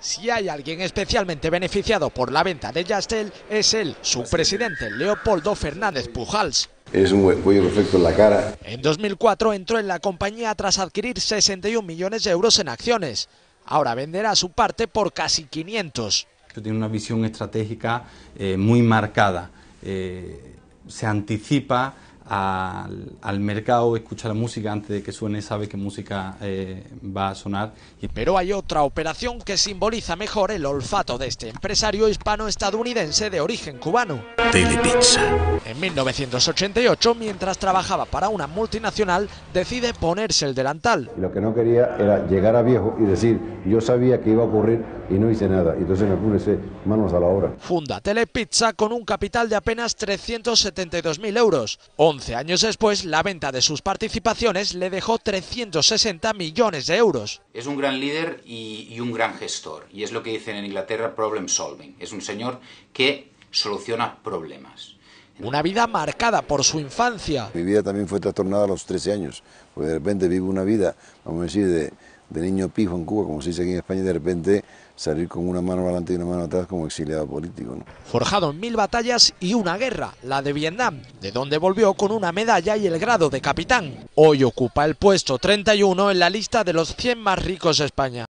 Si hay alguien especialmente beneficiado por la venta de Yastel, es él, su presidente, Leopoldo Fernández Pujals. Es un cuello perfecto en la cara. En 2004 entró en la compañía tras adquirir 61 millones de euros en acciones. Ahora venderá su parte por casi 500. Tiene una visión estratégica eh, muy marcada. Eh, se anticipa al, mercado, escucha la música antes de que suene, sabe qué música eh, va a sonar. Pero hay otra operación que simboliza mejor el olfato de este empresario hispano-estadounidense de origen cubano. Telepizza. En 1988, mientras trabajaba para una multinacional, decide ponerse el delantal. lo que no quería era llegar a viejo y decir, yo sabía que iba a ocurrir y no hice nada. Entonces me puse manos a la obra. Funda Telepizza con un capital de apenas 372.000 euros. 11 años después, la venta de sus participaciones le dejó 360 millones de euros. Es un gran líder y un gran gestor. Y es lo que dicen en Inglaterra problem solving. Es un señor que soluciona problemas. Una vida marcada por su infancia. Mi vida también fue trastornada a los 13 años, porque de repente vivo una vida, vamos a decir, de, niño pijo en Cuba, como se dice aquí en España, y de repente salir con una mano adelante y una mano atrás como exiliado político. Forjado en mil batallas y una guerra, la de Vietnam, de donde volvió con una medalla y el grado de capitán. Hoy ocupa el puesto 31 en la lista de los 100 más ricos de España.